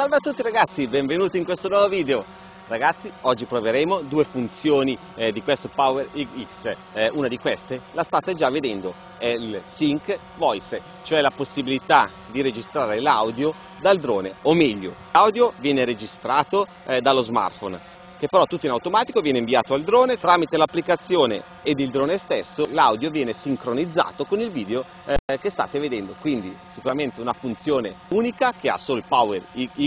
Salve a tutti ragazzi, benvenuti in questo nuovo video. Ragazzi, oggi proveremo due funzioni eh, di questo Power X. Eh, una di queste la state già vedendo, è il Sync Voice, cioè la possibilità di registrare l'audio dal drone, o meglio, l'audio viene registrato eh, dallo smartphone che però tutto in automatico viene inviato al drone tramite l'applicazione ed il drone stesso l'audio viene sincronizzato con il video eh, che state vedendo quindi sicuramente una funzione unica che ha solo il Power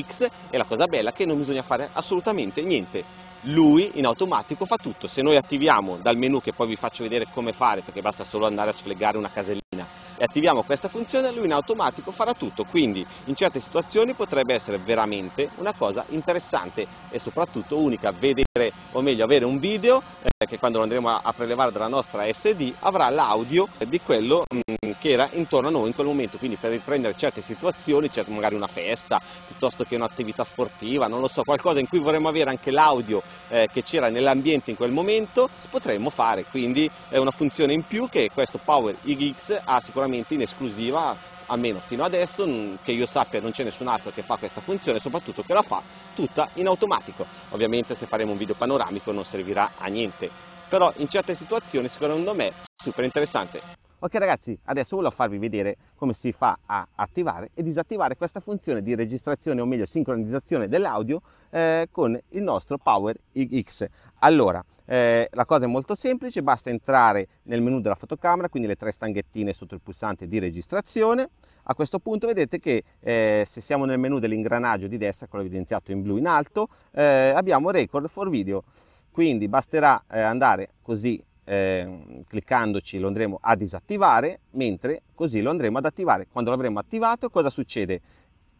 X e la cosa bella è che non bisogna fare assolutamente niente lui in automatico fa tutto se noi attiviamo dal menu che poi vi faccio vedere come fare perché basta solo andare a sflegare una casellina e attiviamo questa funzione, lui in automatico farà tutto, quindi in certe situazioni potrebbe essere veramente una cosa interessante e soprattutto unica vedere, o meglio avere un video eh, che quando lo andremo a, a, prelevare dalla nostra SD avrà l'audio di quello mh, mm, che era intorno a noi in quel momento, quindi per riprendere certe situazioni, cioè magari una festa, piuttosto che un'attività sportiva, non lo so, qualcosa in cui vorremmo avere anche l'audio eh, che c'era nell'ambiente in quel momento, potremmo fare, quindi è una funzione in più che questo Power X ha sicuramente in esclusiva almeno fino adesso, che io sappia non c'è nessun altro che fa questa funzione, soprattutto che la fa tutta in automatico. Ovviamente se faremo un video panoramico non servirà a niente, però in certe situazioni secondo me super interessante. Ok ragazzi, adesso volevo farvi vedere come si fa a attivare e disattivare questa funzione di registrazione o meglio sincronizzazione dell'audio eh, con il nostro Power X. Allora, eh, la cosa è molto semplice, basta entrare nel menu della fotocamera, quindi le tre stanghettine sotto il pulsante di registrazione. A questo punto vedete che eh, se siamo nel menu dell'ingranaggio di destra, quello evidenziato in blu in alto, eh, abbiamo Record for Video. Quindi basterà eh, andare così eh, cliccandoci lo andremo a disattivare, mentre così lo andremo ad attivare. Quando l'avremo attivato cosa succede?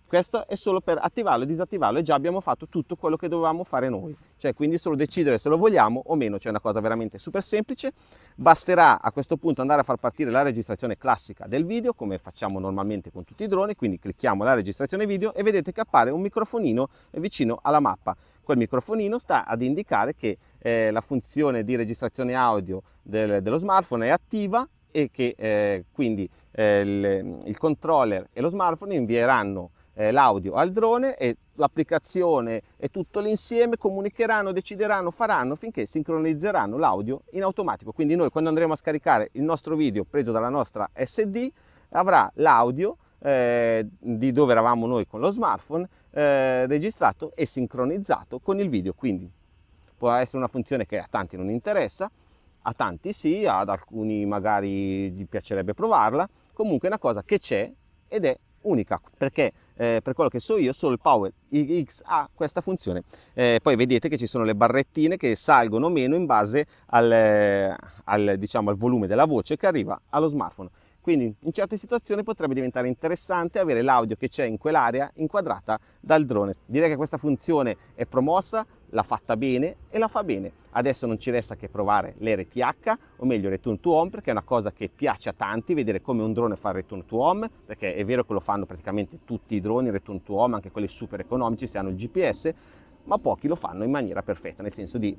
Questo è solo per attivarlo e disattivarlo e già abbiamo fatto tutto quello che dovevamo fare noi. Cioè quindi solo decidere se lo vogliamo o meno, c'è cioè una cosa veramente super semplice. Basterà a questo punto andare a far partire la registrazione classica del video come facciamo normalmente con tutti i droni, quindi clicchiamo la registrazione video e vedete che appare un microfonino vicino alla mappa. Quel microfonino sta ad indicare che eh, la funzione di registrazione audio del, dello smartphone è attiva e che eh, quindi eh, il, il, controller e lo smartphone invieranno eh, l'audio al drone e l'applicazione e tutto l'insieme comunicheranno, decideranno, faranno finché sincronizzeranno l'audio in automatico. Quindi noi quando andremo a scaricare il nostro video preso dalla nostra SD avrà l'audio eh, di dove eravamo noi con lo smartphone eh, registrato e sincronizzato con il video quindi può essere una funzione che a tanti non interessa a tanti sì ad alcuni magari gli piacerebbe provarla comunque è una cosa che c'è ed è unica perché eh, per quello che so io solo il Power X ha questa funzione eh, poi vedete che ci sono le barrettine che salgono o meno in base al, eh, al, diciamo, al volume della voce che arriva allo smartphone quindi in certe situazioni potrebbe diventare interessante avere l'audio che c'è in quell'area inquadrata dal drone. Direi che questa funzione è promossa, l'ha fatta bene e la fa bene. Adesso non ci resta che provare l'RTH, o meglio Return to Home, perché è una cosa che piace a tanti, vedere come un drone fa il Return to Home, perché è vero che lo fanno praticamente tutti i droni, Return to Home, anche quelli super economici se hanno il GPS, ma pochi lo fanno in maniera perfetta, nel senso di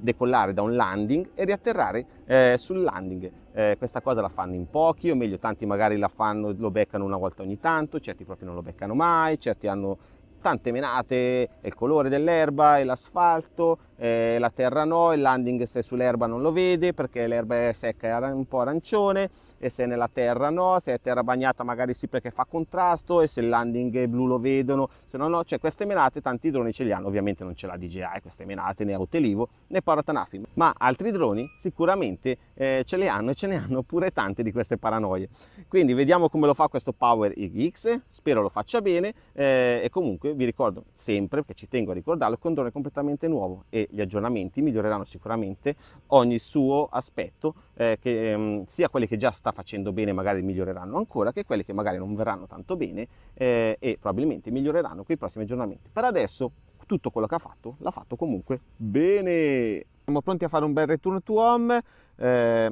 decollare da un landing e riatterrare eh, sul landing. Eh, questa cosa la fanno in pochi, o meglio tanti magari la fanno, lo beccano una volta ogni tanto, certi proprio non lo beccano mai, certi hanno tante menate, è il colore dell'erba, è l'asfalto, eh, la terra no, il landing se sull'erba non lo vede perché l'erba è secca e un po' arancione, e se è nella terra no, se è terra bagnata magari sì perché fa contrasto e se il landing blu lo vedono, se no no, cioè queste menate tanti droni ce li hanno, ovviamente non ce l'ha DJI eh, queste menate né Autelivo né Paratanafi, ma altri droni sicuramente eh, ce le hanno e ce ne hanno pure tante di queste paranoie. Quindi vediamo come lo fa questo Power X, spero lo faccia bene eh, e comunque vi ricordo sempre, perché ci tengo a ricordarlo, che è un drone completamente nuovo e gli aggiornamenti miglioreranno sicuramente ogni suo aspetto, eh, che, ehm, sia quelli che già stanno sta facendo bene magari miglioreranno ancora, che quelle che magari non verranno tanto bene eh, e probabilmente miglioreranno con i prossimi aggiornamenti. Per adesso tutto quello che ha fatto l'ha fatto comunque bene. Siamo pronti a fare un bel return to home, eh,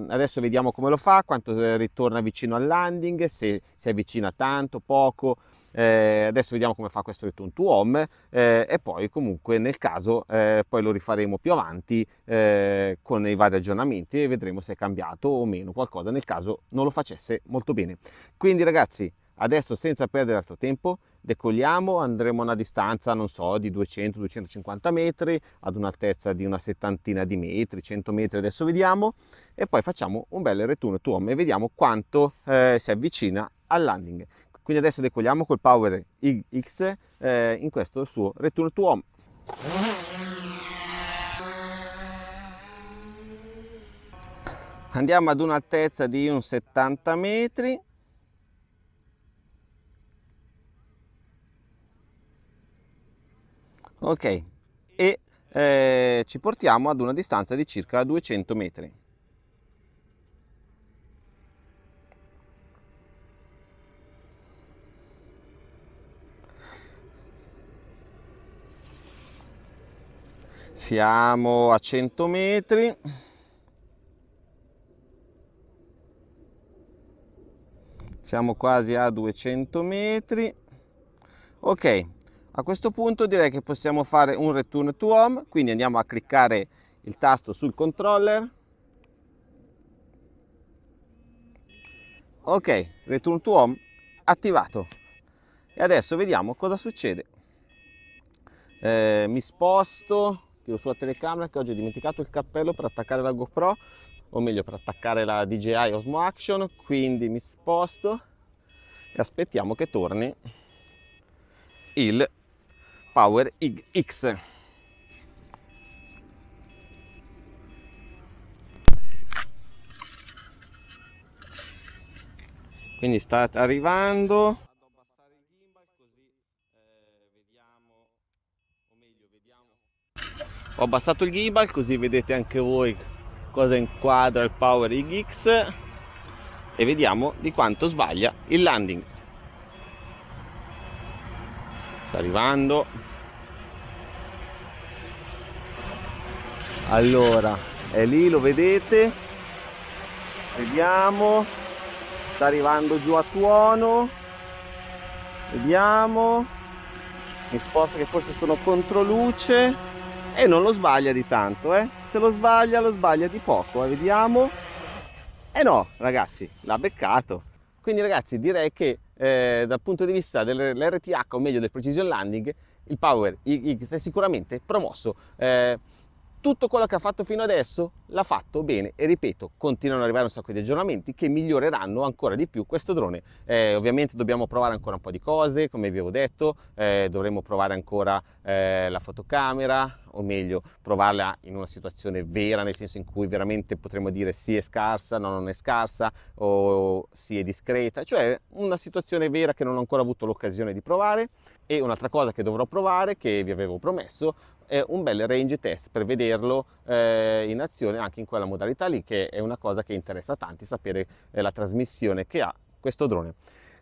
adesso vediamo come lo fa, quanto eh, ritorna vicino al landing, se si avvicina tanto, poco eh, adesso vediamo come fa questo return to home eh, e poi comunque nel caso eh, poi lo rifaremo più avanti eh, con i vari aggiornamenti e vedremo se è cambiato o meno qualcosa nel caso non lo facesse molto bene quindi ragazzi adesso senza perdere altro tempo decolliamo, andremo a una distanza, non so, di 200-250 metri, ad un'altezza di una settantina di metri, 100 metri, adesso vediamo, e poi facciamo un bel return to home e vediamo quanto eh, si avvicina al landing. Quindi adesso decolliamo col Power X eh, in questo suo return to home. Andiamo ad un'altezza di un 70 metri. Ok, e eh, ci portiamo ad una distanza di circa 200 metri. siamo a 100 metri siamo quasi a 200 metri ok a questo punto direi che possiamo fare un return to home quindi andiamo a cliccare il tasto sul controller ok return to home attivato e adesso vediamo cosa succede eh, mi sposto scrivo sulla telecamera che oggi ho dimenticato il cappello per attaccare la GoPro o meglio per attaccare la DJI Osmo Action quindi mi sposto e aspettiamo che torni il Power X quindi sta arrivando ho abbassato il gimbal così vedete anche voi cosa inquadra il Power X e vediamo di quanto sbaglia il landing sta arrivando allora è lì lo vedete vediamo sta arrivando giù a tuono vediamo mi sposto che forse sono contro luce e non lo sbaglia di tanto eh se lo sbaglia lo sbaglia di poco eh? vediamo e eh no ragazzi l'ha beccato quindi ragazzi direi che eh, dal punto di vista dell'RTH o meglio del precision landing il Power X è sicuramente promosso eh, tutto quello che ha fatto fino adesso l'ha fatto bene e ripeto continuano ad arrivare un sacco di aggiornamenti che miglioreranno ancora di più questo drone eh, ovviamente dobbiamo provare ancora un po' di cose come vi avevo detto eh, dovremo provare ancora eh, la fotocamera o meglio provarla in una situazione vera, nel senso in cui veramente potremmo dire sì è scarsa, no non è scarsa, o sì è discreta, cioè una situazione vera che non ho ancora avuto l'occasione di provare e un'altra cosa che dovrò provare, che vi avevo promesso, è un bel range test per vederlo eh, in azione anche in quella modalità lì, che è una cosa che interessa tanti, sapere eh, la trasmissione che ha questo drone.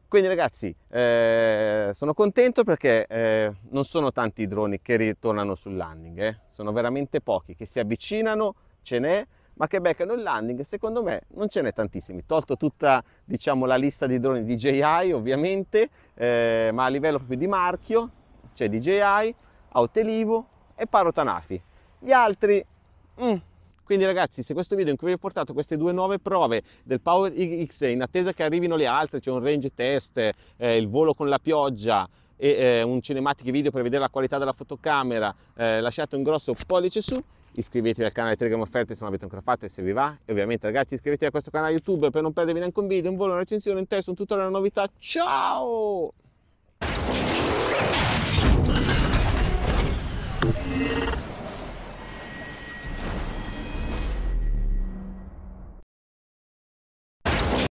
Quindi ragazzi, eh, sono contento perché eh, non sono tanti i droni che ritornano sul landing, eh. sono veramente pochi, che si avvicinano, ce n'è, ma che beccano il landing, secondo me non ce n'è tantissimi, tolto tutta diciamo, la lista di droni DJI ovviamente, eh, ma a livello proprio di marchio c'è DJI, Autelivo e Paro Tanafi. Gli altri... Mm, quindi ragazzi, se questo video in cui vi ho portato queste due nuove prove del Power X in attesa che arrivino le altre, cioè un range test, eh, il volo con la pioggia, e eh, un cinematic video per vedere la qualità della fotocamera, eh, lasciate un grosso pollice su, iscrivetevi al canale Telegram Offerte se non avete ancora fatto e se vi va, e ovviamente ragazzi iscrivetevi a questo canale YouTube per non perdervi neanche un video, un volo, una recensione, un testo, un tutorial, una novità, ciao!